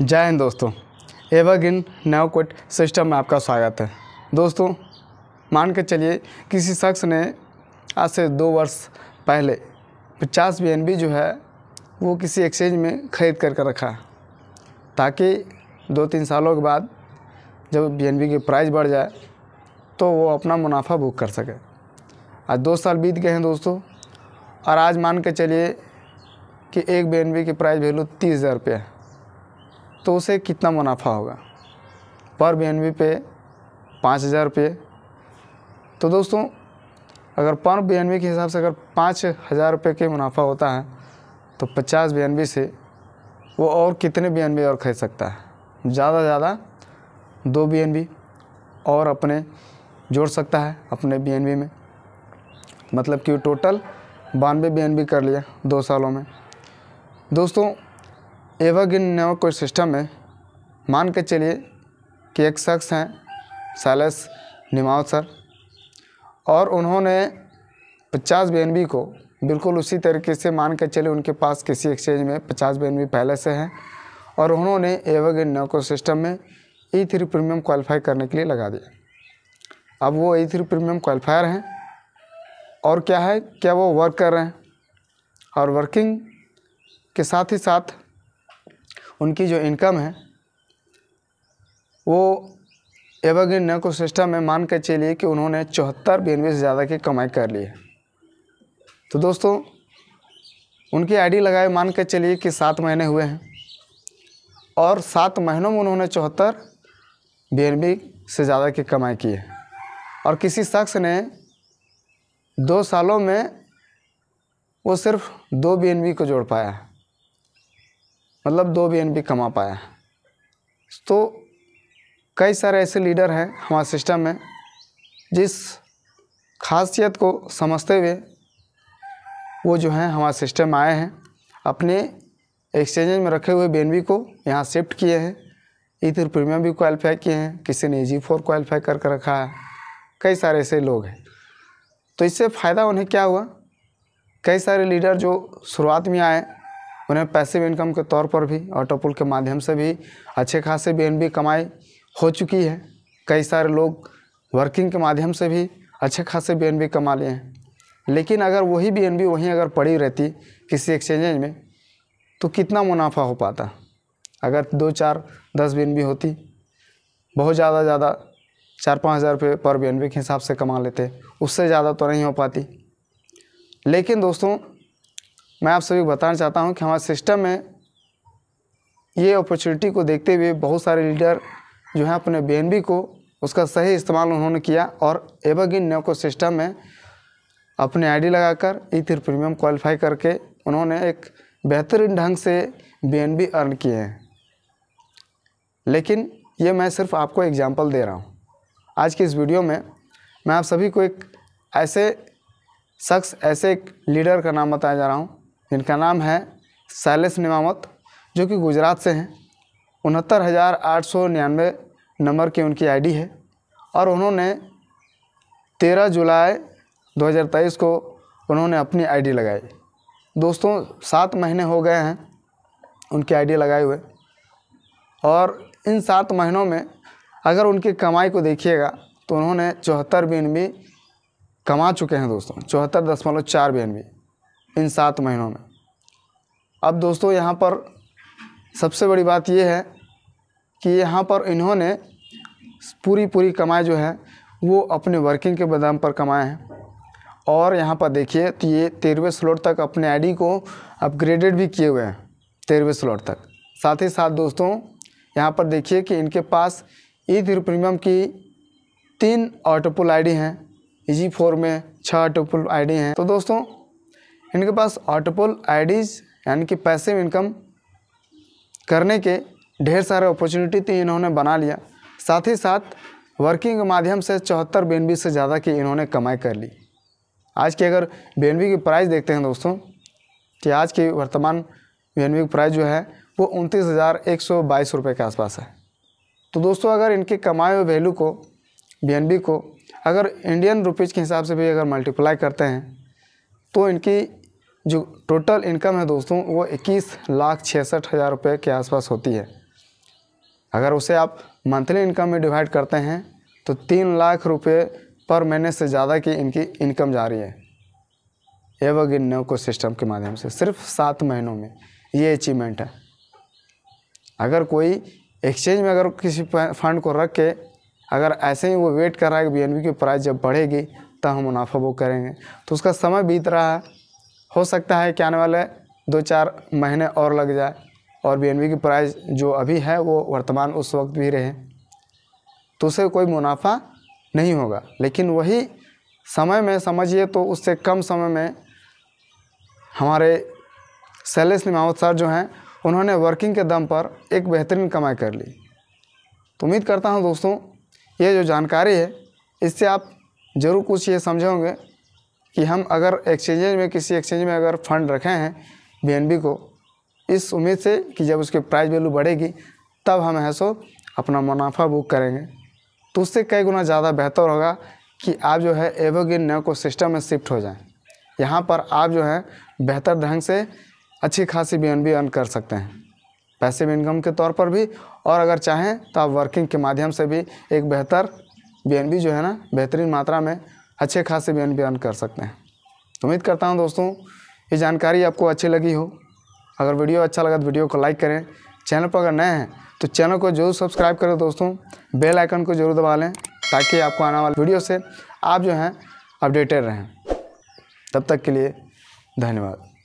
जय हिंद दोस्तों एवर गिन नव क्विट सिस्टम में आपका स्वागत है दोस्तों मान के चलिए किसी शख्स ने आज से दो वर्ष पहले पचास बी जो है वो किसी एक्सचेंज में ख़रीद करके कर रखा ताकि दो तीन सालों के बाद जब बी की प्राइस बढ़ जाए तो वो अपना मुनाफा बुक कर सके आज दो साल बीत गए हैं दोस्तों और आज मान के चलिए कि एक बी की प्राइस वैल्यू तीस हज़ार रुपये है तो उसे कितना मुनाफा होगा पर बी पे पाँच हज़ार रुपये तो दोस्तों अगर पर बी के हिसाब से अगर पाँच हज़ार रुपये के मुनाफा होता है तो पचास बी से वो और कितने बी और ख़रीद सकता है ज़्यादा से ज़्यादा दो बी और अपने जोड़ सकता है अपने बी में मतलब कि टोटल बानवे बी कर लिया दो सालों में दोस्तों एवागिन नामक कोई सिस्टम है मान के चलिए कि एक शख्स हैं सालस निमाव सर और उन्होंने पचास बी को बिल्कुल उसी तरीके से मान के चले उनके पास किसी एक्सचेंज में पचास बी पहले से हैं और उन्होंने एवागिन नामक सिस्टम में ई थ्री प्रीमियम क्वालिफाई करने के लिए लगा दिया अब वो ई थ्री प्रीमियम क्वालिफायर हैं और क्या है क्या वो वर्क कर रहे हैं और वर्किंग के साथ ही साथ उनकी जो इनकम है वो एवरग्रीन नको सिस्टम में मान कर चलिए कि उन्होंने चौहत्तर बी से ज़्यादा की कमाई कर ली है तो दोस्तों उनकी आईडी लगाए मान कर चलिए कि सात महीने हुए हैं और सात महीनों में उन्होंने चौहत्तर बी से ज़्यादा की कमाई की है और किसी शख्स ने दो सालों में वो सिर्फ दो बी को जोड़ पाया है मतलब दो बी एन पी कमा पाया है तो कई सारे ऐसे लीडर हैं हमारे सिस्टम में जिस खासियत को समझते हुए वो जो हैं हमारे सिस्टम आए हैं अपने एक्सचेंज में रखे हुए बी को यहाँ शिफ्ट किए हैं इधर e प्रीमियम भी क्वालिफाई किए हैं किसी ने जी फोर क्वालिफाई कर कर रखा है कई सारे ऐसे लोग हैं तो इससे फ़ायदा उन्हें क्या हुआ कई सारे लीडर जो शुरुआत में आए उन्हें पैसिव इनकम के तौर पर भी ऑटो पुल के माध्यम से भी अच्छे खासे बी कमाई हो चुकी है कई सारे लोग वर्किंग के माध्यम से भी अच्छे खासे बी कमा लिए हैं लेकिन अगर वही बी वहीं अगर पड़ी रहती किसी एक्सचेंज में तो कितना मुनाफा हो पाता अगर दो चार दस बी होती बहुत ज़्यादा ज़्यादा चार पाँच हज़ार रुपये पर बी के हिसाब से कमा लेते उससे ज़्यादा तो नहीं हो पाती लेकिन दोस्तों मैं आप सभी को बताना चाहता हूँ कि हमारे सिस्टम में ये अपॉर्चुनिटी को देखते हुए बहुत सारे लीडर जो हैं अपने बी को उसका सही इस्तेमाल उन्होंने किया और एवगिन नोको सिस्टम में अपने आईडी लगाकर इथिर प्रीमियम क्वालिफाई करके उन्होंने एक बेहतरीन ढंग से बी अर्न किए हैं लेकिन ये मैं सिर्फ आपको एग्जांपल दे रहा हूँ आज की इस वीडियो में मैं आप सभी को एक ऐसे शख्स ऐसे एक लीडर का नाम बताया जा रहा हूँ जिनका नाम है सैलेस निमामत जो कि गुजरात से हैं उनहत्तर हज़ार आठ सौ निन्यानवे नंबर की उनकी आईडी है और उन्होंने तेरह जुलाई 2023 को उन्होंने अपनी आईडी लगाई दोस्तों सात महीने हो गए हैं उनकी आईडी लगाए हुए और इन सात महीनों में अगर उनकी कमाई को देखिएगा तो उन्होंने चौहत्तर बी कमा चुके हैं दोस्तों चौहत्तर दशमलव चार बी इन सात महीनों में अब दोस्तों यहाँ पर सबसे बड़ी बात यह है कि यहाँ पर इन्होंने पूरी पूरी कमाई जो है वो अपने वर्किंग के बदाम पर कमाए हैं और यहाँ पर देखिए तो ये तेरहवें स्लॉट तक अपने आईडी को अपग्रेडेड भी किए हुए हैं तेरहवें स्लॉट तक साथ ही साथ दोस्तों यहाँ पर देखिए कि इनके पास ईद प्रीमियम की तीन ऑटोपुल आईडी हैं ई e फोर में छः ऑटोपुल आईडी हैं तो दोस्तों इनके पास ऑटोपोल आईडीज यानी कि पैसे इनकम करने के ढेर सारे अपॉर्चुनिटी थी इन्होंने बना लिया साथ ही साथ वर्किंग के माध्यम से चौहत्तर बी से ज़्यादा की इन्होंने कमाई कर ली आज की अगर बी की प्राइस देखते हैं दोस्तों कि आज की वर्तमान बी की प्राइस जो है वो उनतीस हज़ार एक सौ बाईस रुपये के आसपास है तो दोस्तों अगर इनकी कमाए हुए वैल्यू को बी को अगर इंडियन रुपीज़ के हिसाब से भी अगर मल्टीप्लाई करते हैं तो इनकी जो टोटल इनकम है दोस्तों वो इक्कीस लाख छियासठ हज़ार रुपये के आसपास होती है अगर उसे आप मंथली इनकम में डिवाइड करते हैं तो तीन लाख रुपये पर महीने से ज़्यादा की इनकी इनकम जा रही है एवग इन को सिस्टम के माध्यम से सिर्फ सात महीनों में ये अचीवमेंट है अगर कोई एक्सचेंज में अगर किसी फंड को रख के अगर ऐसे ही वो वेट कर रहा है कि बी के प्राइस जब बढ़ेगी तो हम मुनाफा बुक करेंगे तो उसका समय बीत रहा है हो सकता है कि आने वाले दो चार महीने और लग जाए और बी की प्राइस जो अभी है वो वर्तमान उस वक्त भी रहे तो उसे कोई मुनाफा नहीं होगा लेकिन वही समय में समझिए तो उससे कम समय में हमारे सैलेश निमावत सर जो हैं उन्होंने वर्किंग के दम पर एक बेहतरीन कमाई कर ली तो उम्मीद करता हूँ दोस्तों ये जो जानकारी है इससे आप ज़रूर कुछ ये समझोगे कि हम अगर एक्सचेंज में किसी एक्सचेंज में अगर फ़ंड रखे हैं बी को इस उम्मीद से कि जब उसकी प्राइस वैल्यू बढ़ेगी तब हम है सो अपना मुनाफा बुक करेंगे तो उससे कई गुना ज़्यादा बेहतर होगा कि आप जो है एवोगिन नव को सिस्टम में शिफ्ट हो जाएं यहाँ पर आप जो है बेहतर ढंग से अच्छी खासी बी अर्न कर सकते हैं पैसिव इनकम के तौर पर भी और अगर चाहें तो आप वर्किंग के माध्यम से भी एक बेहतर बी जो है ना बेहतरीन मात्रा में अच्छे खासे बी बयान कर सकते हैं उम्मीद करता हूँ दोस्तों ये जानकारी आपको अच्छी लगी हो अगर वीडियो अच्छा लगा तो वीडियो को लाइक करें चैनल पर अगर नए हैं तो चैनल को जरूर सब्सक्राइब करें दोस्तों बेल आइकन को जरूर दबा लें ताकि आपको आने वाले वीडियो से आप जो हैं अपडेटेड रहें तब तक के लिए धन्यवाद